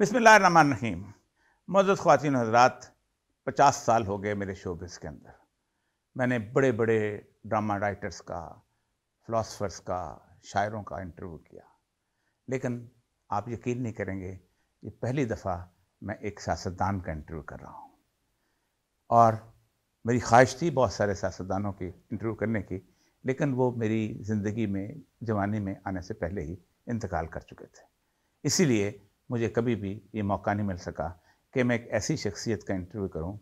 बसमीम मदद ख़वान हजरात पचास साल हो गए मेरे शोबिस के अंदर मैंने बड़े बड़े ड्रामा राइटर्स का फ़िलासफ़र्स का शायरों का इंटरव्यू किया लेकिन आप यकीन नहीं करेंगे ये पहली दफ़ा मैं एक सियासतदान का इंटरव्यू कर रहा हूँ और मेरी ख्वाहिश थी बहुत सारे सियासतदानों के इंटरव्यू करने की लेकिन वो मेरी ज़िंदगी में जवानी में आने से पहले ही इंतकाल कर चुके थे इसीलिए मुझे कभी भी ये मौका नहीं मिल सका कि मैं एक ऐसी शख्सियत का इंटरव्यू करूं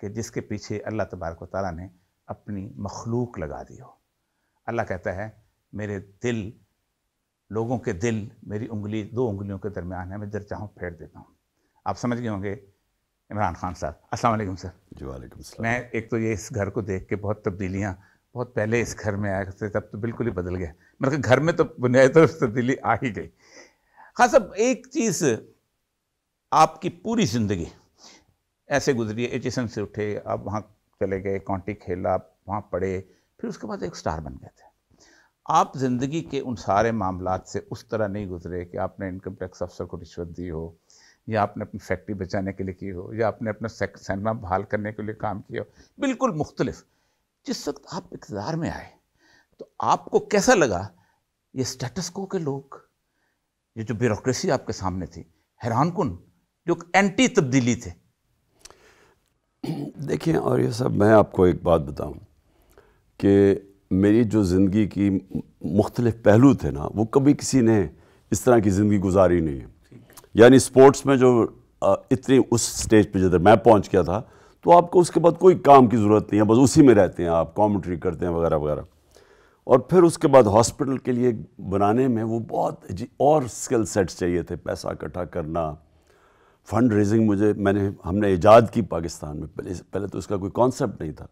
कि जिसके पीछे अल्लाह तबारक ताली ने अपनी मखलूक लगा दी हो अल्लाह कहता है मेरे दिल लोगों के दिल मेरी उंगली दो उंगलियों के दरमियान है मैं इधर चाहूँ फेर देता हूँ आप समझ गए होंगे इमरान खान साहब अस्सलाम वालेकुम सर जी वालेकुम मैं एक तो ये इस घर को देख के बहुत तब्दीलियाँ बहुत पहले इस घर में आया करते तब तो बिल्कुल ही बदल गया मतलब घर में तो बुनियादी तौर तब्दीली आ ही गई खास अब एक चीज़ आपकी पूरी ज़िंदगी ऐसे गुजरी एच एस से उठे आप वहाँ चले गए कॉन्टी खेला आप वहाँ पढ़े फिर उसके बाद एक स्टार बन गए थे आप ज़िंदगी के उन सारे मामला से उस तरह नहीं गुजरे कि आपने इनकम टैक्स अफसर को रिश्वत दी हो या आपने अपनी फैक्ट्री बचाने के लिए की हो या आपने अपना सिनेमा बहाल करने के लिए काम किया हो बिल्कुल मुख्तलिफ जिस वक्त आप इकतदार में आए तो आपको कैसा लगा ये स्टेटस को के लोग ये जो ब्यूरोक्रेसी आपके सामने थी हैरान कन जो एंटी तब्दीली थे देखिए और ये सब मैं आपको एक बात बताऊं कि मेरी जो ज़िंदगी की मुख्तलिफ पहलू थे ना वो कभी किसी ने इस तरह की ज़िंदगी गुजारी नहीं है यानी स्पोर्ट्स में जो इतनी उस स्टेज पे जिधर मैं पहुंच गया था तो आपको उसके बाद कोई काम की ज़रूरत नहीं है बस उसी में रहते हैं आप कॉमेंट्री करते हैं वगैरह वगैरह और फिर उसके बाद हॉस्पिटल के लिए बनाने में वो बहुत और स्किल सेट्स चाहिए थे पैसा इकट्ठा करना फंड रेजिंग मुझे मैंने हमने ईजाद की पाकिस्तान में पहले पहले तो उसका कोई कॉन्सेप्ट नहीं था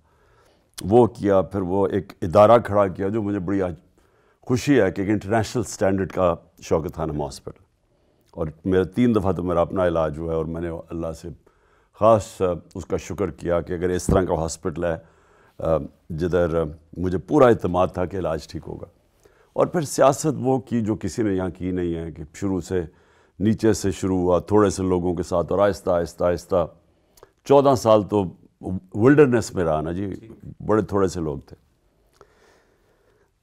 वो किया फिर वो एक इदारा खड़ा किया जो मुझे बड़ी आज खुशी है कि एक इंटरनेशनल स्टैंडर्ड का शौकत खानम हॉस्पिटल और मेरा तीन दफ़ा तो मेरा अपना इलाज हुआ है और मैंने अल्लाह से ख़ास उसका शुक्र किया कि अगर इस तरह का हॉस्पिटल है जिधर मुझे पूरा अतमाद था कि इलाज ठीक होगा और फिर सियासत वो की जो किसी ने यहाँ की नहीं है कि शुरू से नीचे से शुरू हुआ थोड़े से लोगों के साथ और आहिस्ता आहिस्ता आहिस्ता चौदह साल तो विल्डरनेस में रहा ना जी बड़े थोड़े से लोग थे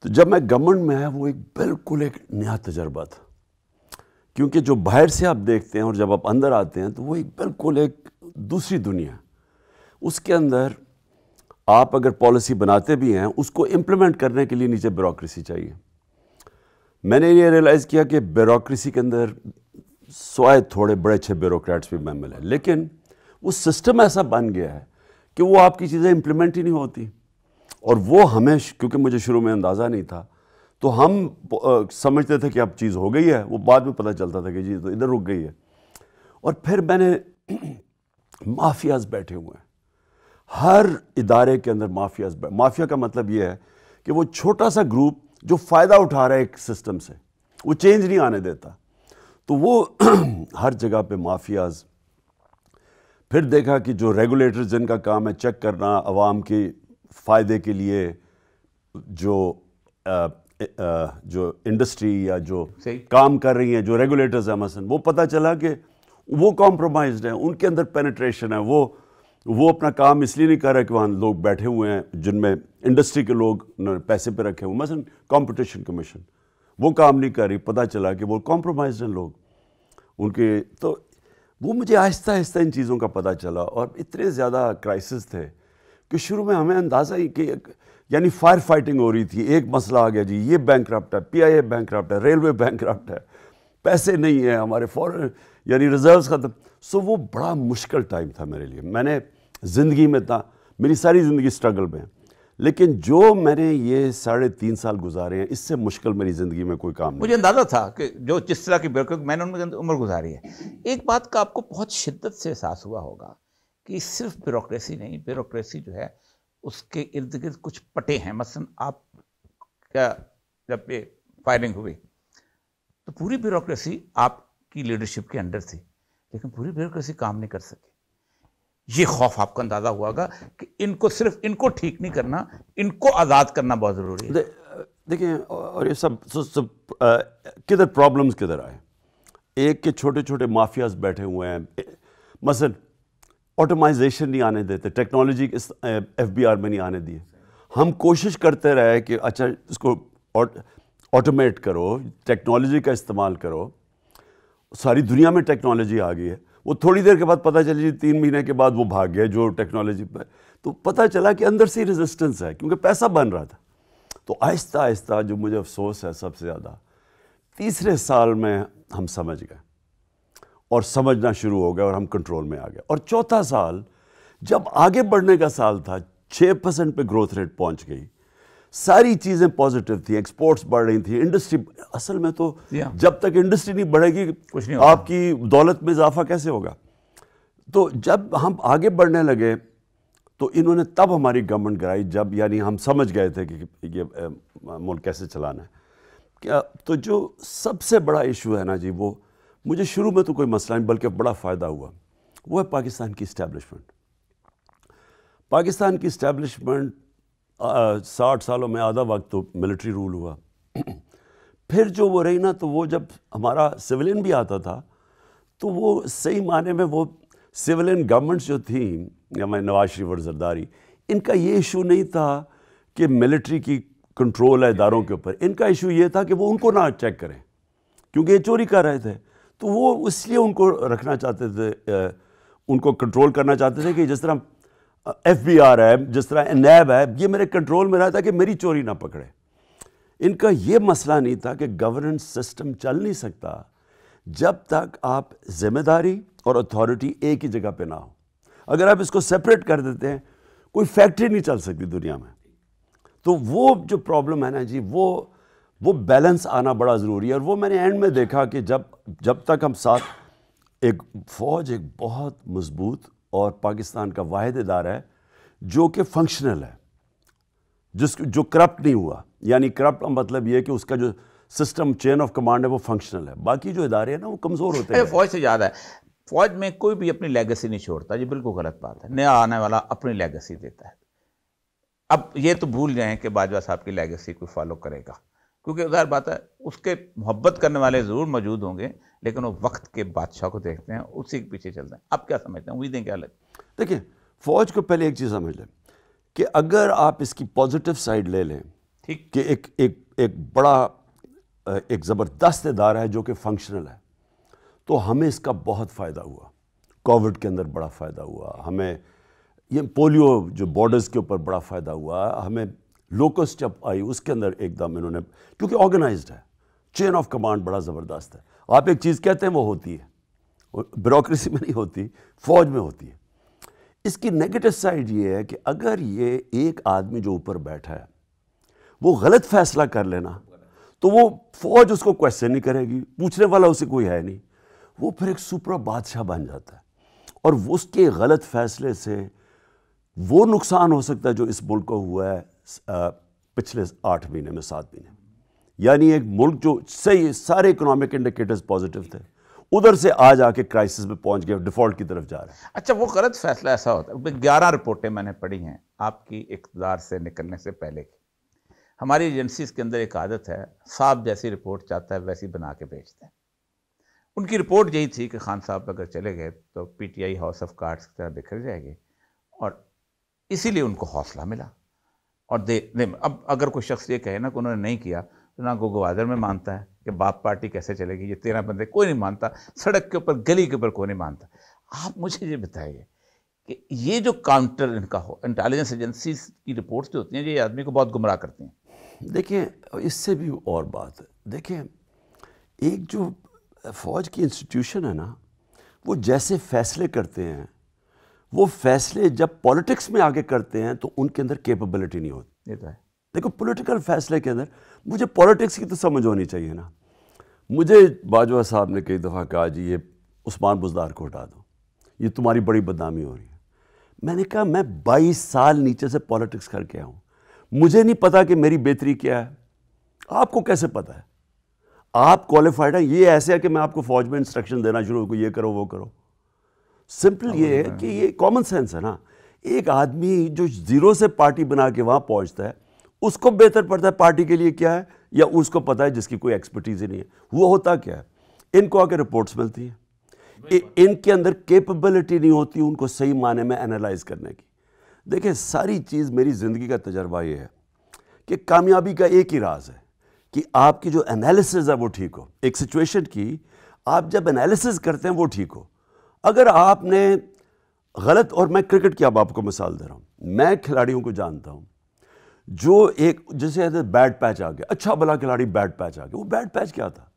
तो जब मैं गवर्नमेंट में आया वो एक बिल्कुल एक नया तजर्बा था क्योंकि जो बाहर से आप देखते हैं और जब आप अंदर आते हैं तो वो एक बिल्कुल एक दूसरी दुनिया उसके अंदर आप अगर पॉलिसी बनाते भी हैं उसको इम्प्लीमेंट करने के लिए नीचे ब्यूरोसी चाहिए मैंने ये रियलाइज़ किया कि ब्यूरोसी के अंदर शायद थोड़े बड़े अच्छे ब्यूरोक्रेट्स भी मैं मिले लेकिन वो सिस्टम ऐसा बन गया है कि वो आपकी चीज़ें इम्प्लीमेंट ही नहीं होती और वो हमें क्योंकि मुझे शुरू में अंदाज़ा नहीं था तो हम आ, समझते थे कि अब चीज़ हो गई है वो बाद में पता चलता था कि जी तो इधर रुक गई है और फिर मैंने माफियाज बैठे हुए हैं हर इदारे के अंदर माफियाज माफिया का मतलब ये है कि वो छोटा सा ग्रुप जो फ़ायदा उठा रहा है एक सिस्टम से वो चेंज नहीं आने देता तो वो हर जगह पे माफियाज फिर देखा कि जो रेगुलेटर जिनका काम है चेक करना आवाम के फ़ायदे के लिए जो आ, आ, जो इंडस्ट्री या जो काम कर रही हैं जो रेगुलेटर्स हैं मसन वो पता चला कि वो कॉम्प्रोमाइज हैं उनके अंदर पेनिट्रेशन है वो वो अपना काम इसलिए नहीं कर रहा कि वहाँ लोग बैठे हुए हैं जिनमें इंडस्ट्री के लोग पैसे पे रखे हुए मसलन कंपटीशन कमीशन वो काम नहीं कर रही पता चला कि वो कॉम्प्रोमाइज हैं लोग उनके तो वो मुझे आहिस्ता आहिस्ता इन चीज़ों का पता चला और इतने ज़्यादा क्राइसिस थे कि शुरू में हमें अंदाज़ा ही कि यानी फायर फाइटिंग हो रही थी एक मसला आ गया जी ये बैंक है पी आई है रेलवे बैंक है पैसे नहीं है हमारे फॉरन यानी रिज़र्व्स ख़त्म सो वो बड़ा मुश्किल टाइम था मेरे लिए मैंने ज़िंदगी में था मेरी सारी ज़िंदगी स्ट्रगल में लेकिन जो मैंने ये साढ़े तीन साल गुजारे हैं इससे मुश्किल मेरी ज़िंदगी में कोई काम मुझे अंदाज़ा था कि जो जिस तरह की बेरोक मैंने उनमें उम्र गुजारी है एक बात का आपको बहुत शिद्दत से एहसास हुआ होगा कि सिर्फ ब्यूरोसी नहीं ब्यूरोसी जो है उसके इर्द गिर्द कुछ पटे हैं मसलन आप क्या जब ये फायरिंग हुई तो पूरी ब्यूरोसी आप की लीडरशिप के अंडर थी लेकिन पूरी ब्यूरोक्रेसी काम नहीं कर सकी ये खौफ आपका अंदाज़ा हुआ गा कि इनको सिर्फ इनको ठीक नहीं करना इनको आज़ाद करना बहुत ज़रूरी है दे, देखिए और ये सब सब, सब किधर प्रॉब्लम्स किधर आए एक के छोटे छोटे माफियाज बैठे हुए हैं मसल ऑटोमाइजेशन नहीं आने देते टेक्नोलॉजी इस एफ बी आर में नहीं आने दिए हम कोशिश करते रहे कि अच्छा इसको ऑटोमेट करो टेक्नोलॉजी का इस्तेमाल करो सारी दुनिया में टेक्नोलॉजी आ गई है वो थोड़ी देर के बाद पता चली तीन महीने के बाद वो भाग गया जो टेक्नोलॉजी पर तो पता चला कि अंदर से ही रेजिस्टेंस है क्योंकि पैसा बन रहा था तो आहिस्ता आहिस्ता जो मुझे अफसोस है सबसे ज़्यादा तीसरे साल में हम समझ गए और समझना शुरू हो गया और हम कंट्रोल में आ गए और चौथा साल जब आगे बढ़ने का साल था छः परसेंट पर ग्रोथ रेट पहुंच गई सारी चीज़ें पॉजिटिव थी एक्सपोर्ट्स बढ़ रही थी इंडस्ट्री असल में तो जब तक इंडस्ट्री नहीं बढ़ेगी कुछ नहीं आपकी दौलत में इजाफा कैसे होगा तो जब हम आगे बढ़ने लगे तो इन्होंने तब हमारी गवर्नमेंट कराई जब यानी हम समझ गए थे कि ये मुल्क कैसे चलाना है क्या तो जो सबसे बड़ा इशू है ना जी वो मुझे शुरू में तो कोई मसला नहीं बल्कि बड़ा फ़ायदा हुआ वो है पाकिस्तान की इस्टेब्लिशमेंट पाकिस्तान की इस्टेब्लिशमेंट साठ सालों में आधा वक्त तो मिलिट्री रूल हुआ फिर जो वो रही ना तो वो जब हमारा सिविलियन भी आता था तो वो सही माने में वो सिविलियन गवर्नमेंट्स जो थी या मैं नवाज शरीफ और जरदारी इनका ये इशू नहीं था कि मिलिट्री की कंट्रोल है इदारों के ऊपर इनका इशू ये था कि वो उनको ना चेक करें क्योंकि ये चोरी कर रहे थे तो वो इसलिए उनको रखना चाहते थे उनको कंट्रोल करना चाहते थे कि जिस तरह एफ बी आर है जिस तरह नैब है ये मेरे कंट्रोल में रहा था कि मेरी चोरी ना पकड़े इनका ये मसला नहीं था कि गवर्नेंस सिस्टम चल नहीं सकता जब तक आप जिम्मेदारी और अथॉरिटी एक ही जगह पे ना हो अगर आप इसको सेपरेट कर देते हैं कोई फैक्ट्री नहीं चल सकती दुनिया में तो वो जो प्रॉब्लम है ना जी वो वो बैलेंस आना बड़ा ज़रूरी है और वो मैंने एंड में देखा कि जब जब तक हम साथ एक फ़ौज एक बहुत मजबूत और पाकिस्तान का वाद इदारा है जो कि फंक्शनल है जिस जो करप्ट नहीं हुआ यानी करप्ट का मतलब ये कि उसका जो सिस्टम चेन ऑफ कमांड है वो फंक्शनल है बाकी जो इदारे हैं ना वो कमज़ोर होते हैं फौज से ज़्यादा है फौज में कोई भी अपनी लेगेसी नहीं छोड़ता ये बिल्कुल गलत बात है नया आने वाला अपनी लेगेसी देता है अब ये तो भूल जाएं कि बाजवा साहब की लेगेसी कोई फॉलो करेगा क्योंकि उधर बात है उसके मोहब्बत करने वाले ज़रूर मौजूद होंगे लेकिन वो वक्त के बादशाह को देखते हैं उसी के पीछे चलते हैं आप क्या समझते हैं उम्मीदें क्या लगती देखिए फ़ौज को पहले एक चीज़ समझ लें कि अगर आप इसकी पॉजिटिव साइड ले लें ठीक कि एक एक एक बड़ा एक ज़बरदस्त इदारा है जो कि फंक्शनल है तो हमें इसका बहुत फ़ायदा हुआ कोविड के अंदर बड़ा फ़ायदा हुआ हमें ये पोलियो जो बॉर्डर्स के ऊपर बड़ा फ़ायदा हुआ हमें लोकस जब आई उसके अंदर एकदम इन्होंने क्योंकि ऑर्गेनाइज है चेन ऑफ कमांड बड़ा ज़बरदस्त है आप एक चीज़ कहते हैं वो होती है ब्यूरोसी में नहीं होती फौज में होती है इसकी नेगेटिव साइड ये है कि अगर ये एक आदमी जो ऊपर बैठा है वो गलत फैसला कर लेना तो वो फौज उसको क्वेश्चन नहीं करेगी पूछने वाला उसे कोई है नहीं वो फिर एक सुपरा बादशाह बन जाता है और उसके गलत फैसले से वो नुकसान हो सकता है जो इस मुल्क को हुआ है पिछले आठ महीने में सात महीने में यानी एक मुल्क जो सही सारे इकोनॉमिक इंडिकेटर्स पॉजिटिव थे उधर से आज आके क्राइसिस में पहुंच गए डिफॉल्ट की तरफ जा रहे हैं अच्छा वो गलत फैसला ऐसा होता है ग्यारह रिपोर्टें मैंने पढ़ी हैं आपकी इकतदार से निकलने से पहले की हमारी एजेंसी के अंदर एक आदत है साहब जैसी रिपोर्ट चाहता है वैसी बना के भेजते हैं उनकी रिपोर्ट यही थी कि खान साहब अगर चले गए तो पीटीआई हाउस ऑफ कार्ड्स की तरह बिखर जाएगी और इसीलिए उनको हौसला मिला और दे नहीं अब अगर कोई शख्स ये कहे ना कि उन्होंने नहीं किया तो ना को गवादर में मानता है कि बाप पार्टी कैसे चलेगी ये तेरह बंदे कोई नहीं मानता सड़क के ऊपर गली के ऊपर कोई नहीं मानता आप मुझे ये बताइए कि ये जो काउंटर इनका हो इंटेलिजेंस एजेंसी की रिपोर्ट्स जो होती हैं ये आदमी को बहुत गुमराह करती हैं देखिए इससे भी और बात है देखिए एक जो फौज की इंस्टीट्यूशन है ना वो जैसे फैसले करते हैं वो फैसले जब पॉलिटिक्स में आगे करते हैं तो उनके अंदर केपेबिलिटी नहीं होती ये तो है देखो पॉलिटिकल फैसले के अंदर मुझे पॉलिटिक्स की तो समझ होनी चाहिए ना मुझे बाजवा साहब ने कई दफ़ा कहा जी ये उस्मान बुजदार को हटा दो ये तुम्हारी बड़ी बदनामी हो रही है मैंने कहा मैं 22 साल नीचे से पॉलिटिक्स करके आऊँ मुझे नहीं पता कि मेरी बेहतरी क्या है आपको कैसे पता है आप क्वालिफाइड हैं ये ऐसे है कि मैं आपको फौज में इंस्ट्रक्शन देना शुरू हो ये करो वो करो सिंपल ये है कि ये कॉमन सेंस है ना एक आदमी जो ज़ीरो से पार्टी बना के वहाँ पहुँचता है उसको बेहतर पड़ता है पार्टी के लिए क्या है या उसको पता है जिसकी कोई एक्सपर्टीज ही नहीं है वो होता क्या है इनको आके रिपोर्ट्स मिलती हैं इनके अंदर कैपेबिलिटी नहीं होती उनको सही माने में एनालाइज करने की देखिए सारी चीज़ मेरी ज़िंदगी का तजर्बा ये है कि कामयाबी का एक ही राज है कि आपकी जो एनालिसिस है वो ठीक हो एक सिचुएशन की आप जब एनालिसिस करते हैं वो ठीक हो अगर आपने गलत और मैं क्रिकेट की अब आपको मिसाल दे रहा हूँ मैं खिलाड़ियों को जानता हूँ जो एक जैसे बैड पैच आ गया अच्छा भला खिलाड़ी बैड पैच आ गया वो बैड पैच क्या था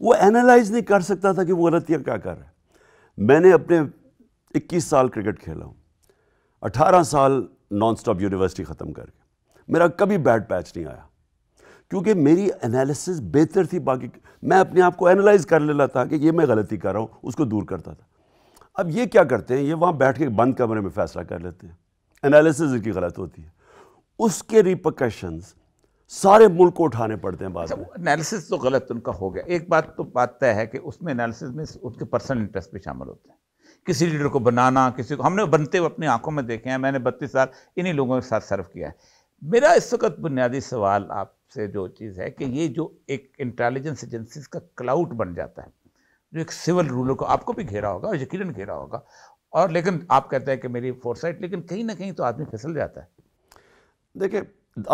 वो एनालाइज नहीं कर सकता था कि वो गलतियाँ क्या कर रहा है मैंने अपने 21 साल क्रिकेट खेला हूँ 18 साल नॉन स्टॉप यूनिवर्सिटी ख़त्म करके मेरा कभी बैड पैच नहीं आया क्योंकि मेरी एनालिसिस बेहतर थी बाकी मैं अपने आप को एनालाइज कर ले था कि ये मैं गलती कर रहा हूँ उसको दूर करता था अब ये क्या करते हैं ये वहाँ बैठ के बंद कमरे में फैसला कर लेते हैं एनालिसिस इनकी गलत होती है उसके रिपोकशंस सारे मुल्क को उठाने पड़ते हैं बाद एनालिसिस अच्छा, तो गलत उनका हो गया एक बात तो बात तय है कि उसमें एनालिसिस में उनके पर्सनल इंटरेस्ट भी शामिल होते हैं किसी लीडर को बनाना किसी को हमने बनते हुए अपनी आंखों में देखे हैं मैंने बत्तीस साल इन्हीं लोगों के साथ सर्व किया है मेरा इस वक्त बुनियादी सवाल आपसे जो चीज़ है कि ये जो एक इंटेलिजेंस एजेंसीज का क्लाउड बन जाता है जो एक सिविल रूलर को आपको भी घेरा होगा और यकीन घेरा होगा और लेकिन आप कहते हैं कि मेरी फोरसाइट लेकिन कहीं ना कहीं तो आदमी फिसल जाता है देखिए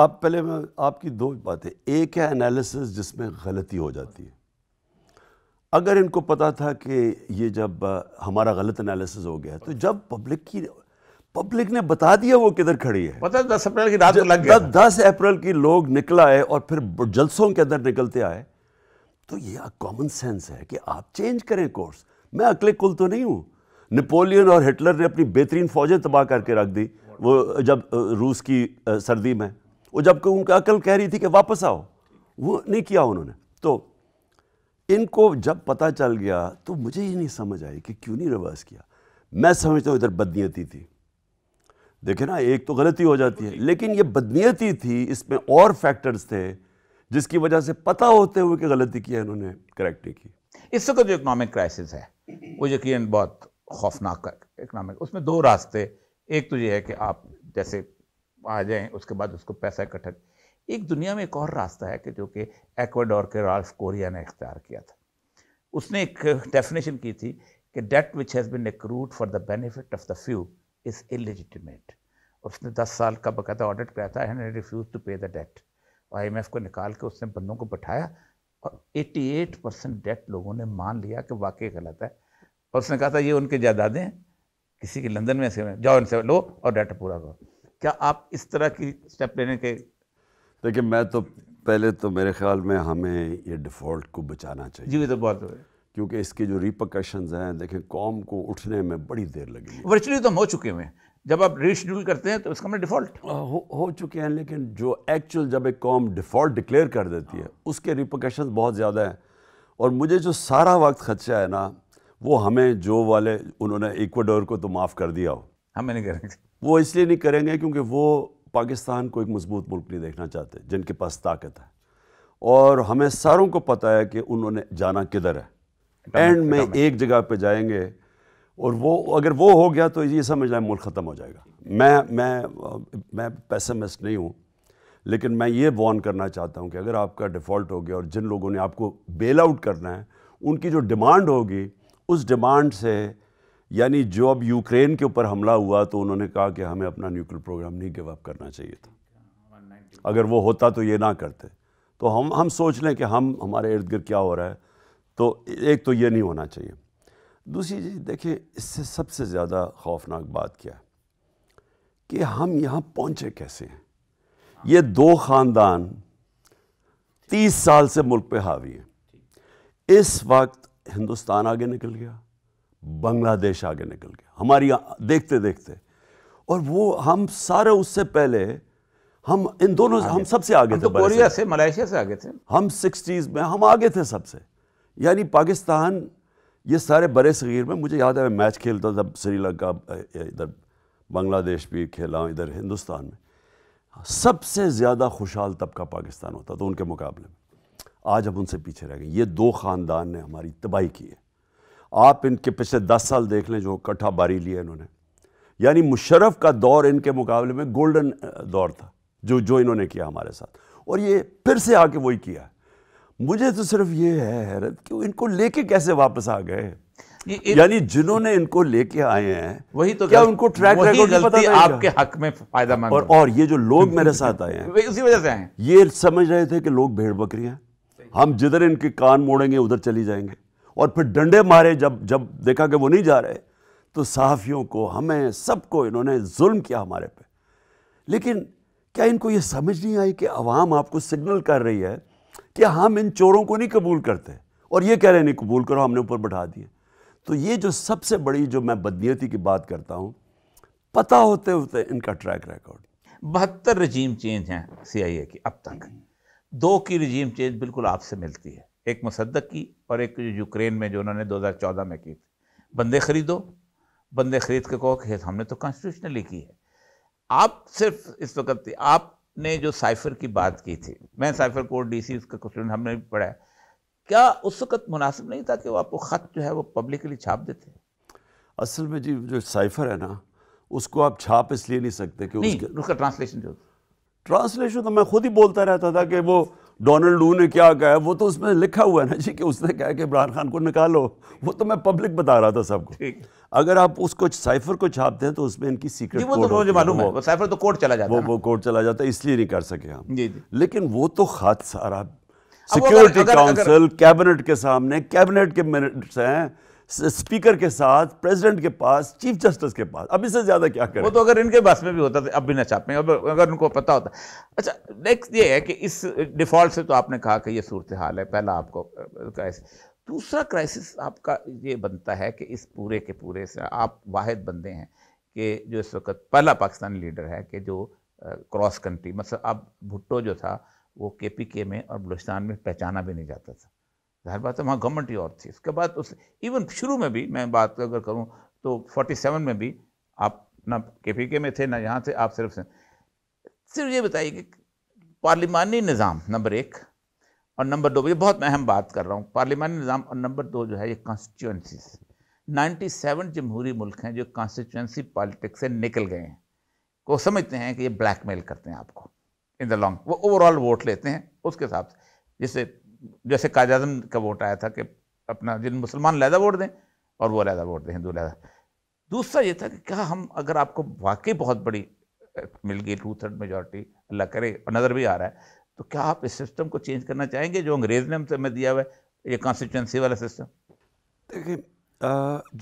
आप पहले मैं आपकी दो बातें एक है एनालिसिस जिसमें गलती हो जाती है अगर इनको पता था कि ये जब हमारा गलत एनालिसिस हो गया तो जब पब्लिक की पब्लिक ने बता दिया वो किधर खड़ी है पता दस अप्रैल की रात तो लग गया दस अप्रैल की लोग निकला है और फिर जलसों के अंदर निकलते आए तो ये कॉमन सेंस है कि आप चेंज करें कोर्स मैं अकले कुल तो नहीं हूँ नेपोलियन और हिटलर ने अपनी बेहतरीन फौजें तबाह करके रख दी वो जब रूस की सर्दी में वो जब उनका अकल कह रही थी कि वापस आओ वो नहीं किया उन्होंने तो इनको जब पता चल गया तो मुझे ये नहीं समझ आई कि क्यों नहीं रिवर्स किया मैं समझता हूँ इधर बदनीयती थी देखे ना एक तो गलती हो जाती है लेकिन ये बदनीयती थी इसमें और फैक्टर्स थे जिसकी वजह से पता होते हुए कि गलती की है इन्होंने करेक्ट नहीं की इस वक्त जो इकनॉमिक क्राइसिस है वो यकीन बहुत खौफनाक इकनॉमिक उसमें दो रास्ते एक तो ये है कि आप जैसे आ जाएं उसके बाद उसको पैसा इकट्ठा एक दुनिया में एक और रास्ता है कि जो कि एक्वाडोर के राल्फ कोरिया ने इख्तियार किया था उसने एक डेफिनेशन की थी कि debt which has been accrued for the benefit of the few is illegitimate उसने दस साल का बकायदा ऑडिट कराया था and refuse to pay the debt IMF को निकाल के उसने बंदों को बैठाया और 88 परसेंट डेट लोगों ने मान लिया कि वाकई गलत है और उसने कहा था ये उनके जायदादें हैं किसी के लंदन में ऐसे जाओ इनसे लो और डेट पूरा करो क्या आप इस तरह की स्टेप लेने के देखिए मैं तो पहले तो मेरे ख्याल में हमें ये डिफ़ॉल्ट को बचाना चाहिए जी तो बहुत क्योंकि इसके जो रिपोकशन हैं देखें कॉम को उठने में बड़ी देर लगी वर्चुअली तो हम हो चुके हुए हैं जब आप रिशेड्यूल करते हैं तो उसका मैं डिफॉल्ट हो, हो चुके हैं लेकिन जो एक्चुअल जब एक कॉम डिफॉल्ट डिक्लेयर कर देती है हाँ। उसके रिपोकेशन बहुत ज़्यादा हैं और मुझे जो सारा वक्त खदशा है ना वो हमें जो वाले उन्होंने इक्वाडोर को तो माफ़ कर दिया हो हमें नहीं करेंगे वो इसलिए नहीं करेंगे क्योंकि वो पाकिस्तान को एक मजबूत मुल्क नहीं देखना चाहते जिनके पास ताकत है और हमें सारों को पता है कि उन्होंने जाना किधर है एंड में एक जगह पे जाएंगे और वो अगर वो हो गया तो ये समझ लें मुल्क ख़त्म हो जाएगा मैं मैं मैं पैसमिस्ट नहीं हूँ लेकिन मैं ये वॉर्न करना चाहता हूँ कि अगर आपका डिफ़ॉल्ट हो गया और जिन लोगों ने आपको बेल आउट करना है उनकी जो डिमांड होगी उस डिमांड से यानी जो अब यूक्रेन के ऊपर हमला हुआ तो उन्होंने कहा कि हमें अपना न्यूक्लियर प्रोग्राम नहीं गिव अप करना चाहिए था अगर वो होता तो ये ना करते तो हम हम सोच लें कि हम हमारे इर्द गिर्द क्या हो रहा है तो एक तो ये नहीं होना चाहिए दूसरी चीज़ देखिए इससे सबसे ज़्यादा खौफनाक बात क्या है कि हम यहाँ पहुँचे कैसे हैं ये दो ख़ानदान तीस साल से मुल्क पे हावी हैं इस वक्त हिंदुस्तान आगे निकल गया बांग्लादेश आगे निकल गया हमारी देखते देखते और वो हम सारे उससे पहले हम इन दोनों हम सबसे आगे हम थे तो कोरिया से मलेशिया से आगे थे हम सिक्सटीज़ में हम आगे थे सबसे यानी पाकिस्तान ये सारे बड़े सगीर में मुझे याद है मैं मैच खेलता था श्रीलंका इधर बांग्लादेश भी खेला हूँ इधर हिंदुस्तान में सबसे ज़्यादा खुशहाल तबका पाकिस्तान होता तो उनके मुकाबले में आज हम उनसे पीछे रह गए ये दो ख़ानदान ने हमारी तबाही की है आप इनके पिछले दस साल देख लें जो कट्ठा बारी लिया इन्होंने यानी मुशरफ़ का दौर इनके मुकाबले में गोल्डन दौर था जो जो इन्होंने किया हमारे साथ और ये फिर से आके वही किया है मुझे तो सिर्फ ये है हैरत कि इनको लेके कैसे वापस आ गए यानी जिन्होंने इनको लेके आए हैं वही तो क्या उनको ट्रैक रिकॉर्ड पता आपके हक में फायदा मांग और, और ये जो लोग मेरे साथ आए हैं उसी वजह से आए ये समझ रहे थे कि लोग भेड़ बकरी हैं हम जिधर इनके कान मोड़ेंगे उधर चली जाएंगे और फिर डंडे मारे जब जब देखा कि वो नहीं जा रहे तो सहाफ़ियों को हमें सबको इन्होंने जुल्म किया हमारे पे लेकिन क्या इनको ये समझ नहीं आई कि आवाम आपको सिग्नल कर रही है कि हम इन चोरों को नहीं कबूल करते और ये कह रहे नहीं कबूल करो हमने ऊपर बैठा दिए तो ये जो सबसे बड़ी जो मैं बदनीयती की बात करता हूँ पता होते होते इनका ट्रैक रिकॉर्ड बहत्तर रजीम चेंज हैं ए की अब तक दो की रजीम चेंज बिल्कुल आपसे मिलती है एक मुसद्दक की और एक यूक्रेन में जो उन्होंने 2014 में की थी बंदे खरीदो बंदे खरीद के कहो कि हमने तो कॉन्स्टिट्यूशनली की है आप सिर्फ इस वक्त आप ने जो साइफर की बात की थी मैं साइफर कोड डीसी उसका क्वेश्चन हमने भी पढ़ा क्या उस वक्त मुनासिब नहीं था कि वो आपको ख़त जो है वो पब्लिकली छाप देते असल में जी जो साइफर है ना उसको आप छाप इसलिए नहीं सकते कि नहीं, उसका ट्रांसलेशन जो ट्रांसलेशन तो मैं खुद ही बोलता रहता था कि वो डोनाल्ड डू ने क्या कहा वो तो उसमें लिखा हुआ है ना जी कि उसने कहा कि इमरान खान को निकालो वो तो मैं पब्लिक बता रहा था सबको अगर आप उसको साइफर को छापते हैं तो उसमें इनकी सीक्रेट वो तो मुझे मालूम है साइफर तो कोर्ट चला जाता है वो वो कोर्ट चला जाता है इसलिए नहीं कर सके हम लेकिन वो तो खाद सारा सिक्योरिटी काउंसिल कैबिनेट के सामने कैबिनेट के मिनट्स हैं स्पीकर के साथ प्रेसिडेंट के पास चीफ जस्टिस के पास अब इससे ज्यादा क्या करें वो तो अगर इनके पास में भी होता तो अब भी ना छापें अब अगर उनको पता होता अच्छा नेक्स्ट ये है कि इस डिफॉल्ट से तो आपने कहा कि ये सूरत हाल है पहला आपको दूसरा क्राइसिस आपका ये बनता है कि इस पूरे के पूरे से आप वाद बंदे हैं कि जो इस वक्त पहला पाकिस्तानी लीडर है कि जो क्रॉस कंट्री मतलब अब भुट्टो जो था वो के पी के में और बलुचिस्तान में पहचाना भी नहीं जाता था जाहिर बात है वहाँ गवर्नमेंट ही और थी उसके बाद उस इवन शुरू में भी मैं बात अगर करूँ तो 47 में भी आप ना के पी के में थे ना यहाँ थे आप सिर्फ सिर्फ ये बताइए कि पार्लिमानी निज़ाम नंबर एक और नंबर दो ये बहुत अहम बात कर रहा हूँ पार्लियामानी निज़ाम और नंबर दो जो है ये नाइन्टी 97 जमहूरी मुल्क हैं जो कॉन्स्टिट्यूंसी पॉलिटिक्स से निकल गए हैं को समझते हैं कि ये ब्लैकमेल करते हैं आपको इन द लॉन्ग वो ओवरऑल वोट लेते हैं उसके हिसाब से जैसे जैसे काज आजम का वोट आया था कि अपना जिन मुसलमान लहदा वोट दें और वो लहदा वोट दें हिंदू लहदा दूसरा ये था कि क्या हम अगर आपको वाकई बहुत बड़ी मिल गई टू थर्ड मेजोरिटी अल्लाह करे और नज़र भी आ रहा है तो क्या आप इस सिस्टम को चेंज करना चाहेंगे जो अंग्रेज ने हमसे हमें दिया हुआ है ये कॉन्स्टिट्यूंसी वाला सिस्टम देखिए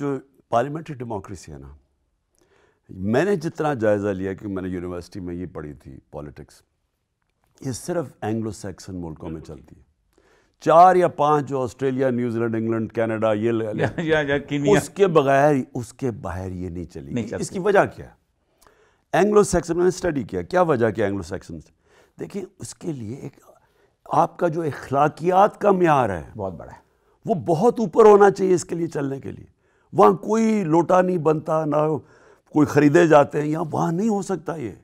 जो पार्लियामेंट्री डेमोक्रेसी है ना मैंने जितना जायज़ा लिया कि मैंने यूनिवर्सिटी में ये पढ़ी थी पॉलिटिक्स ये सिर्फ एंग्लो सैक्सन मुल्कों में चलती है चार या पांच जो ऑस्ट्रेलिया न्यूजीलैंड इंग्लैंड कनाडा ये ले, ले, या, या, या, उसके बगैर उसके बाहर ये नहीं चली नहीं इसकी वजह क्या है एंग्लो सैक्सन मैंने स्टडी किया क्या वजह क्या एंग्लो सैक्सन से देखिए उसके लिए एक आपका जो अखलाकियात का मैार है बहुत बड़ा है वो बहुत ऊपर होना चाहिए इसके लिए चलने के लिए वहाँ कोई लोटा नहीं बनता ना कोई ख़रीदे जाते हैं या वहाँ नहीं हो सकता ये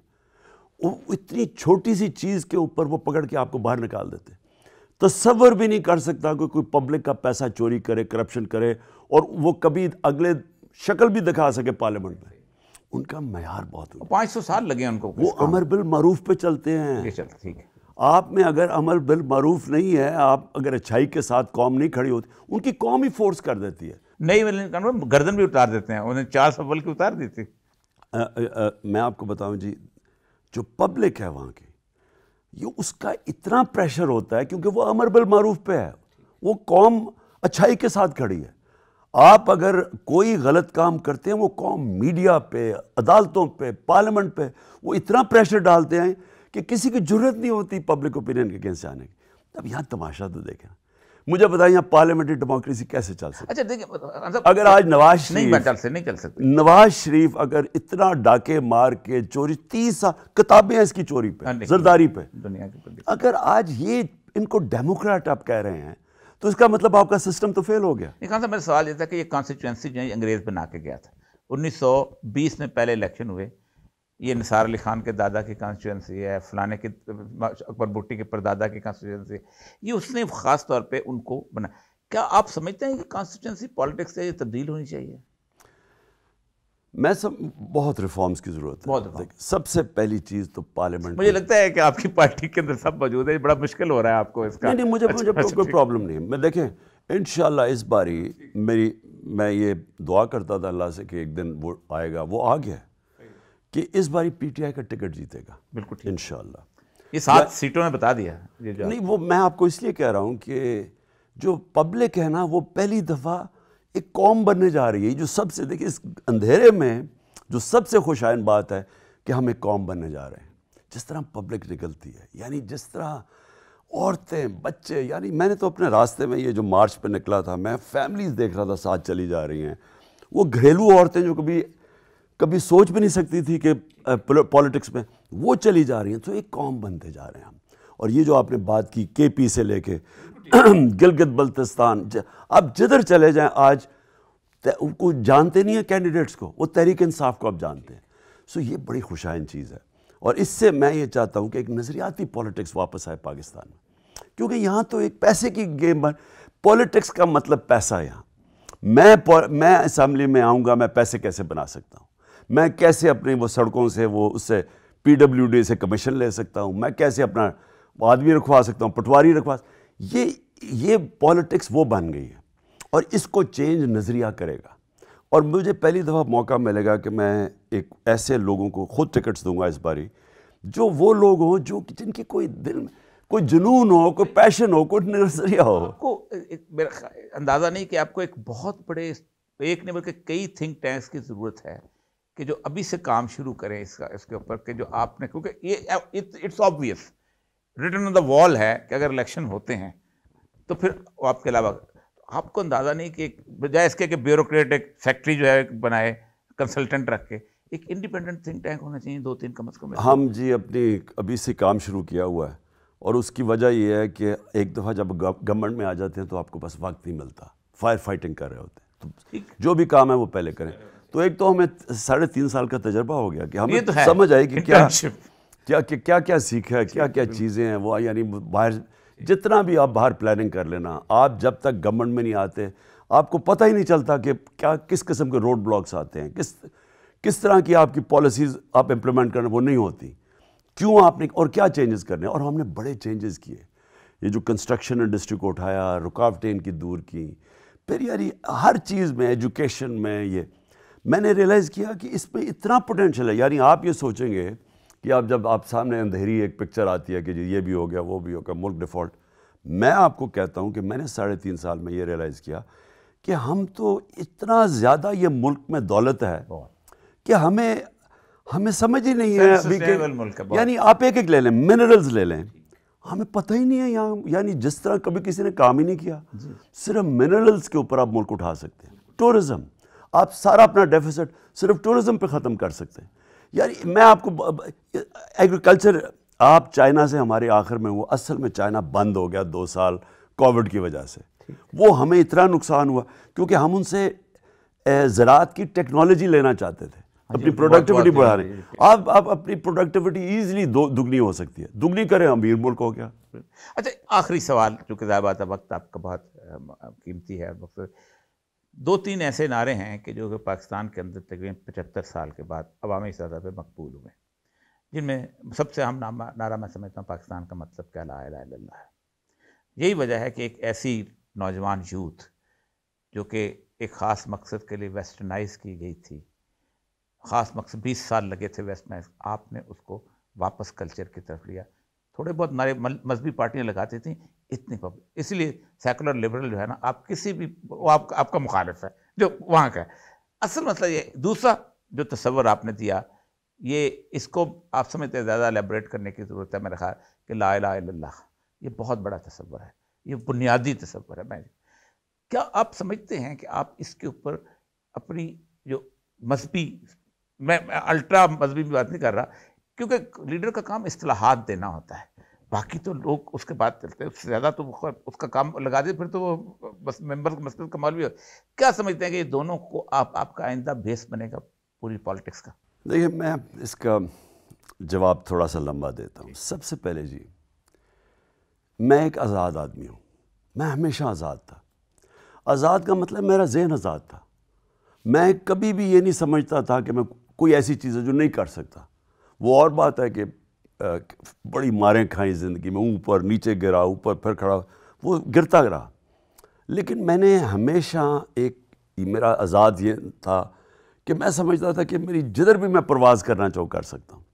वो इतनी छोटी सी चीज़ के ऊपर वो पकड़ के आपको बाहर निकाल देते तस्वर भी नहीं कर सकता कोई कोई पब्लिक का पैसा चोरी करे करप्शन करे और वो कभी अगले शक्ल भी दिखा सके पार्लियामेंट में उनका मैार बहुत पाँच सौ साल लगे उनको वो अमर बिल मरूफ पे चलते हैं चल ठीक है आप में अगर अमर बिल मरूफ नहीं है आप अगर अच्छाई के साथ कौम नहीं खड़ी होती उनकी कौम ही फोर्स कर देती है नहीं गर्दन भी उतार देते हैं उन्हें चार सौ बल्कि उतार देती मैं आपको बताऊं जी जो पब्लिक है वहाँ की ये उसका इतना प्रेशर होता है क्योंकि वो अमर बिल मरूफ पे है वो कौम अच्छाई के साथ खड़ी है आप अगर कोई गलत काम करते हैं वो कौम मीडिया पे अदालतों पे पार्लियामेंट पे वो इतना प्रेशर डालते हैं कि किसी की जरूरत नहीं होती पब्लिक ओपिनियन के कैसे आने की अब यहाँ तमाशा तो देखें मुझे बताए यहाँ पार्लियामेंट्री डेमोक्रेसी कैसे चल सकती अच्छा देखिए अगर आज नवाज शरीफ नहीं चल से नहीं चल सकती नवाज शरीफ अगर इतना डाके मार के चोरी तीस साल किताबें हैं इसकी चोरी पे हाँ, जरदारी पे दुनिया की अगर आज ये इनको डेमोक्रेट आप कह रहे हैं तो इसका मतलब आपका सिस्टम तो फेल हो गया निकाल साहब मेरा सवाल ये था कि ये कॉन्स्टिट्यूंसी जो है अंग्रेज़ बना के गया था 1920 में पहले इलेक्शन हुए ये निसार अली खान के दादा की कॉन्स्टिट्यूंसी है फलाने के अकबर भुट्टी के परदादा की कॉन्स्टिट्यूंसी ये उसने ख़ास तौर पर उनको बना क्या आप समझते हैं कि कॉन्स्टिट्यूंसी पॉलिटिक्स से ये तब्दील होनी चाहिए मैं सब बहुत रिफॉर्म्स की ज़रूरत है बहुत सबसे पहली चीज़ तो पार्लियामेंट मुझे लगता है कि आपकी पार्टी के अंदर सब मौजूद है बड़ा मुश्किल हो रहा है आपको इसका नहीं नहीं मुझे अच्छा, मुझे अच्छा, कोई प्रॉब्लम अच्छा। नहीं है मैं देखें इन इस बारी मेरी मैं ये दुआ करता था अल्लाह से कि एक दिन वो आएगा वो आ गया कि इस बारी पीटीआई का टिकट जीतेगा बिल्कुल इन ये सात सीटों ने बता दिया नहीं वो मैं आपको इसलिए कह रहा हूँ कि जो पब्लिक है ना वो पहली दफ़ा एक कौम बनने जा रही है जो सबसे देखिए इस अंधेरे में जो सबसे खुशाइन बात है कि हम एक कौम बनने जा रहे हैं जिस तरह पब्लिक निकलती है यानी जिस तरह औरतें बच्चे यानी मैंने तो अपने रास्ते में ये जो मार्च पर निकला था मैं फैमिलीज देख रहा था साथ चली जा रही हैं वो घरेलू औरतें जो कभी कभी सोच भी नहीं सकती थी कि पॉलिटिक्स में वो चली जा रही हैं तो एक कौम बनते जा रहे हैं हम और ये जो आपने बात की के पी से लेके गिलगित बल्तिस्तान आप जिधर चले जाएं आज उनको जानते नहीं हैं कैंडिडेट्स को वो तहरीक इंसाफ को आप जानते हैं सो ये बड़ी खुशाइन चीज़ है और इससे मैं ये चाहता हूँ कि एक नज़रियाती पॉलिटिक्स वापस आए पाकिस्तान में क्योंकि यहाँ तो एक पैसे की गेम है पॉलिटिक्स का मतलब पैसा यहाँ मैं मैं असम्बली में आऊँगा मैं पैसे कैसे बना सकता हूँ मैं कैसे अपनी वो सड़कों से वो उससे पी से कमीशन ले सकता हूँ मैं कैसे अपना आदमी रखवा सकता हूँ पटवारी रखवा ये ये पॉलिटिक्स वो बन गई है और इसको चेंज नज़रिया करेगा और मुझे पहली दफ़ा मौका मिलेगा कि मैं एक ऐसे लोगों को ख़ुद टिकट्स दूंगा इस बारी जो वो लोग हों जो जिनकी कोई दिल में कोई जुनून हो कोई पैशन हो कोई नजरिया हो आपको मेरा अंदाज़ा नहीं कि आपको एक बहुत बड़े एक नहीं बल्कि कई थिंक टैंक्स की ज़रूरत है कि जो अभी से काम शुरू करें इसका इसके ऊपर कि जो आपने क्योंकि ये it's obvious written on the wall है कि अगर इलेक्शन होते हैं तो फिर आपके अलावा आपको अंदाज़ा नहीं कि बजाय इसके कि ब्यूरोक्रेट एक फैक्ट्री जो है बनाए कंसल्टेंट रख के एक इंडिपेंडेंट थिंक टैंक होना चाहिए दो तीन कम अज़ कम हम जी अपनी अभी से काम शुरू किया हुआ है और उसकी वजह यह है कि एक दफ़ा जब गवर्नमेंट में आ जाते हैं तो आपको बस वक्त नहीं मिलता फायर फाइटिंग कर रहे होते हैं तो जो भी काम है वो पहले करें तो एक तो हमें साढ़े तीन साल का तजर्बा हो गया कि हमें तो समझ आए कि क्या क्या क्या क्या, क्या सीखा है क्या क्या चीज़ें हैं वो यानी बाहर जितना भी आप बाहर प्लानिंग कर लेना आप जब तक गवर्नमेंट में नहीं आते आपको पता ही नहीं चलता कि क्या किस किस्म के रोड ब्लॉक्स आते हैं किस किस तरह की आपकी पॉलिसीज़ आप इम्प्लीमेंट करना वो नहीं होती क्यों आपने और क्या चेंजेस करने और हमने बड़े चेंजेस किए ये जो कंस्ट्रक्शन इंडस्ट्री को उठाया रुकावटें इनकी दूर की फिर यार हर चीज़ में एजुकेशन में ये मैंने रियलाइज़ किया कि इसमें इतना पोटेंशियल है यानी आप ये सोचेंगे कि आप जब आप सामने अंधेरी एक पिक्चर आती है कि जी ये भी हो गया वो भी हो गया मुल्क डिफ़ॉल्ट मैं आपको कहता हूँ कि मैंने साढ़े तीन साल में ये रियलाइज़ किया कि हम तो इतना ज़्यादा ये मुल्क में दौलत है कि हमें हमें समझ ही नहीं है अभी के यानी आप एक एक ले लें मिनरल्स ले लें हमें पता ही नहीं है यहाँ यानी जिस तरह कभी किसी ने काम ही नहीं किया सिर्फ मिनरल्स के ऊपर आप मुल्क उठा सकते हैं टूरिज्म आप सारा अपना डेफिसिट सिर्फ टूरिज्म पे ख़त्म कर सकते हैं यार मैं आपको एग्रीकल्चर आप चाइना से हमारे आखिर में वो असल में चाइना बंद हो गया दो साल कोविड की वजह से वो हमें इतना नुकसान हुआ क्योंकि हम उनसे ज़रात की टेक्नोलॉजी लेना चाहते थे हाँ अपनी प्रोडक्टिविटी बढ़ा रहे आप आप अपनी प्रोडक्टिविटी ईजिली दो दुगनी हो सकती है दुगनी करें अमीर मुल्क हो गया अच्छा आखिरी सवाल जो कि वक्त आपका बहुत कीमती है दो तीन ऐसे नारे हैं कि जो कि पाकिस्तान के अंदर तकरीबन पचहत्तर साल के बाद अवामी सतह पर मकबूल हुए जिनमें सबसे अहम नारा मैं समझता हूँ पाकिस्तान का मतलब क्या ला है यही वजह है कि एक ऐसी नौजवान यूथ जो कि एक ख़ास मकसद के लिए वेस्टर्नाइज की गई थी ख़ास मकसद बीस साल लगे थे वेस्टर्नाइज आपने उसको वापस कल्चर की तरफ लिया थोड़े बहुत नारे मजहबी पार्टियाँ लगाती थी इतनी पब्लिक इसलिए सेकुलर लिबरल जो है ना आप किसी भी वो आप, आपका मुखालफ है जो वहाँ का है असल मसला मतलब ये दूसरा जो तस्वर आपने दिया ये इसको आप समझते ज़्यादा एलेबरेट करने की ज़रूरत है मेरे ख्याल कि ला ला ये बहुत बड़ा तस्वर है ये बुनियादी तस्वर है मैं क्या आप समझते हैं कि आप इसके ऊपर अपनी जो मजहबी मैं, मैं अल्ट्रा मजहबी भी बात नहीं कर रहा क्योंकि लीडर का काम असलाहत देना होता है बाकी तो लोग उसके बाद चलते हैं उससे ज़्यादा तो उसका काम लगा दे फिर तो वो बस मेंबर मसले का भी हो क्या समझते हैं कि ये दोनों को आप आपका आइंदा बेस बनेगा पूरी पॉलिटिक्स का देखिए मैं इसका जवाब थोड़ा सा लंबा देता हूँ सबसे पहले जी मैं एक आज़ाद आदमी हूँ मैं हमेशा आज़ाद था आज़ाद का मतलब मेरा जहन आज़ाद था मैं कभी भी ये नहीं समझता था कि मैं कोई ऐसी चीज़ है जो नहीं कर सकता वो और बात है कि बड़ी मारें खाई ज़िंदगी में ऊपर नीचे गिरा ऊपर फिर खड़ा वो गिरता रहा लेकिन मैंने हमेशा एक मेरा आज़ाद ये था कि मैं समझता था कि मेरी जिधर भी मैं प्रवास करना चाहूँ कर सकता हूँ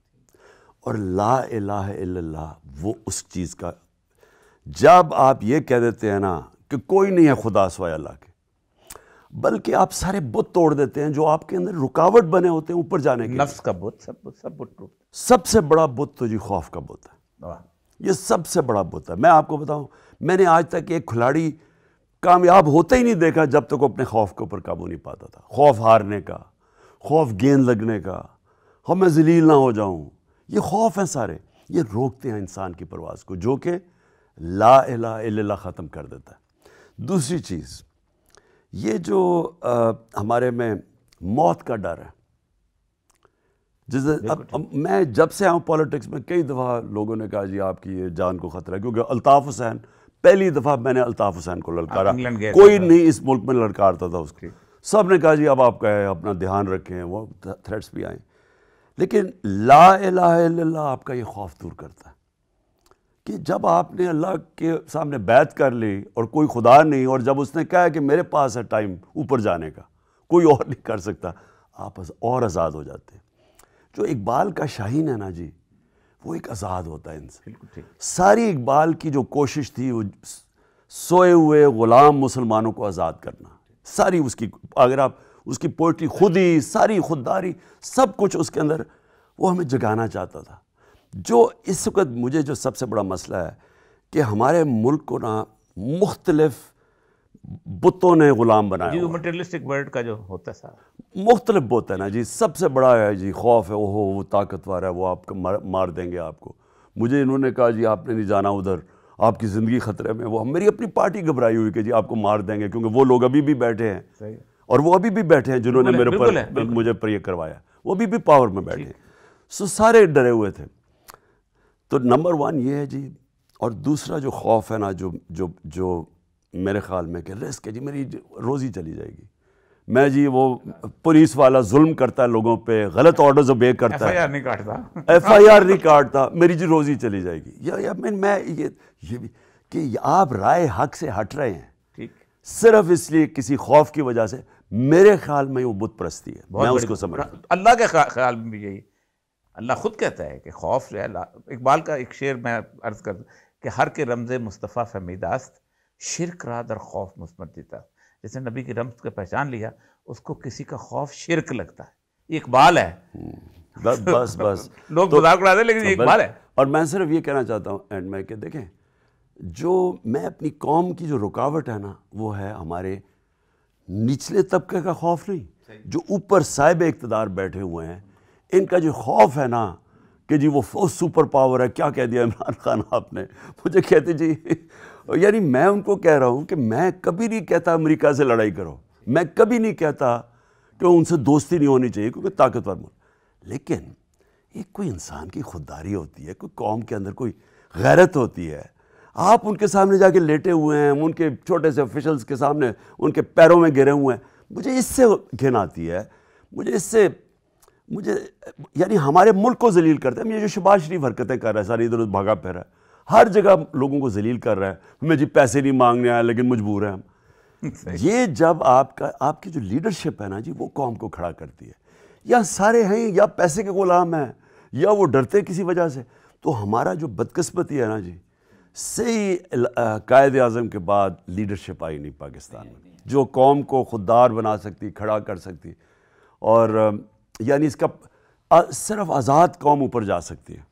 और ला इलाह इल्लल्लाह वो उस चीज़ का जब आप ये कह देते हैं ना कि कोई नहीं है खुदा सवाय अल्लाह के बल्कि आप सारे बुत तोड़ देते हैं जो आपके अंदर रुकावट बने होते हैं ऊपर जाने के नफ्स का बुत सब बुत सब बुत टूट सबसे बड़ा बुत तो जी खौफ का बुत है ये सबसे बड़ा बुत है मैं आपको बताऊं मैंने आज तक एक खिलाड़ी कामयाब होते ही नहीं देखा जब तक वो अपने खौफ के ऊपर काबू नहीं पाता था खौफ हारने का खौफ गेंद लगने का हम हाँ, मैं जलील ना हो जाऊं ये खौफ हैं सारे ये रोकते हैं इंसान की परवास को जो कि ला इला ख़त्म कर देता है दूसरी चीज़ ये जो आ, हमारे में मौत का डर है जिस अब, अब मैं जब से आऊँ पॉलिटिक्स में कई दफ़ा लोगों ने कहा जी आपकी ये जान को खतरा है क्योंकि अल्ताफ़ हुसैन पहली दफ़ा मैंने अल्ताफ़ हुसैन को ललकारा कोई नहीं इस मुल्क में ललकारता था उसके सब ने कहा जी अब आपका कहे अपना ध्यान रखें वो थ्रेट्स भी आए लेकिन ला ला आपका ये खौफ दूर करता है कि जब आपने अल्लाह के सामने बैत कर ली और कोई खुदा नहीं और जब उसने कहा कि मेरे पास है टाइम ऊपर जाने का कोई और नहीं कर सकता आप और आज़ाद हो जाते हैं जो इकबाल का शाहीन है ना जी वो एक आज़ाद होता है इनसे सारी इकबाल की जो कोशिश थी वो सोए हुए ग़ुलाम मुसलमानों को आज़ाद करना सारी उसकी अगर आप उसकी पोइट्री खुद ही सारी खुददारी सब कुछ उसके अंदर वो हमें जगाना चाहता था जो इस वक्त मुझे जो सबसे बड़ा मसला है कि हमारे मुल्क को ना मुख्तलफ़ बुतों ने ग़ुलाम बनाया जी मटेरियलिस्टिक वर्ल्ड का जो होता है सर मुख्तलिफ बुत है ना जी सबसे बड़ा है जी खौफ है ओहो वो ताकतवर है वो आप मार, मार देंगे आपको मुझे इन्होंने कहा जी आपने नहीं जाना उधर आपकी ज़िंदगी ख़तरे में वो मेरी अपनी पार्टी घबराई हुई कि जी आपको मार देंगे क्योंकि वो लोग अभी भी बैठे हैं और वो अभी भी बैठे हैं जिन्होंने मेरे पर मुझे पर करवाया वो अभी भी पावर में बैठे हैं सो सारे डरे हुए थे तो नंबर वन ये है जी और दूसरा जो खौफ है ना जो जो जो मेरे ख्याल में कि रिस्क है जी मेरी रोज़ी चली जाएगी मैं जी वो पुलिस वाला जुल्म करता है लोगों पे गलत ऑर्डर्स ओबे करता है नहीं काटता एफ आई आर नहीं काटता मेरी जी रोज़ी चली जाएगी या, या मैं, मैं ये ये भी कि आप राय हक से हट रहे हैं ठीक सिर्फ इसलिए किसी खौफ की वजह से मेरे ख्याल में वो बुत प्रस्ती है मैं उसको समझ अल्लाह के ख्याल में भी यही अल्लाह खुद कहता है कि खौफ जो है इकबाल का एक शेर मैं अर्ज कर दूँ कि हर के रमज़े मुस्तफ़ा फहमीदास्त शिरक रात दर खौफ मुस्मत जैसे नबी की रम्स को पहचान लिया उसको किसी का खौफ शिरक लगता है इकबाल है हम्म। बस बस बस लोग तो, उड़ाते लेकिन तो इकबाल है और मैं सिर्फ ये कहना चाहता हूँ एंड में के देखें जो मैं अपनी कौम की जो रुकावट है ना वो है हमारे निचले तबके का खौफ नहीं जो ऊपर साहिब इकतदार बैठे हुए हैं इनका जो खौफ है ना कि जी वो सुपर पावर है क्या कह दिया इमरान खान आपने मुझे कहते जी यानी मैं उनको कह रहा हूँ कि मैं कभी नहीं कहता अमेरिका से लड़ाई करो मैं कभी नहीं कहता कि उनसे दोस्ती नहीं होनी चाहिए क्योंकि ताकतवर मुल्क लेकिन एक कोई इंसान की खुददारी होती है कोई कौम के अंदर कोई गैरत होती है आप उनके सामने जाके लेटे हुए हैं उनके छोटे से ऑफिशल्स के सामने उनके पैरों में गिरे हुए हैं मुझे इससे घिन आती है मुझे इससे मुझे यानी हमारे मुल्क को जलील करते हैं ये जो शबाज शरीफ हरकतें कर रहा है सारी इधर उधर भागा फिर हर जगह लोगों को जलील कर रहा है मैं जी पैसे नहीं मांगने आया लेकिन मजबूर हैं हम ये जब आपका आपकी जो लीडरशिप है ना जी वो कौम को खड़ा करती है या सारे हैं या पैसे के गुलाम हैं या वो डरते किसी वजह से तो हमारा जो बदकस्मती है ना जी सही कायद अज़म के बाद लीडरशिप आई नहीं पाकिस्तान में जो कौम को खुददार बना सकती खड़ा कर सकती और यानी इसका सिर्फ आज़ाद कौम ऊपर जा सकती है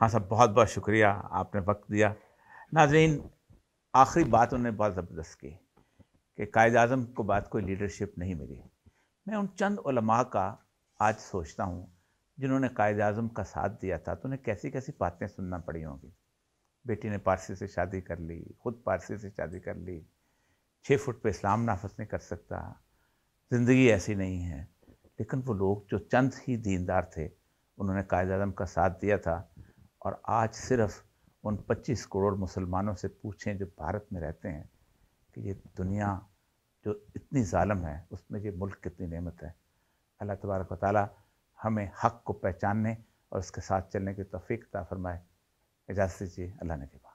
हाँ साहब बहुत बहुत शुक्रिया आपने वक्त दिया नाजरीन आखिरी बात उन्होंने बहुत ज़बरदस्त की कि कायद अजम को बात कोई लीडरशिप नहीं मिली मैं उन चंद उलमा का आज सोचता हूँ जिन्होंने कायद अजम का साथ दिया था तो उन्हें कैसी कैसी बातें सुनना पड़ी होंगी बेटी ने पारसी से शादी कर ली खुद पारसी से शादी कर ली छः फुट पे इस्लाम नाफस नहीं कर सकता ज़िंदगी ऐसी नहीं है लेकिन वो लोग जो चंद ही दीनदार थे उन्होंने कायद अजम का साथ दिया था और आज सिर्फ उन 25 करोड़ मुसलमानों से पूछें जो भारत में रहते हैं कि ये दुनिया जो इतनी ालम है उसमें ये मुल्क कितनी नेमत है अल्लाह तबारक ताली हमें हक़ को पहचानने और उसके साथ चलने की तफीकता फरमाए इजाज़त दीजिए अल्लाह ने के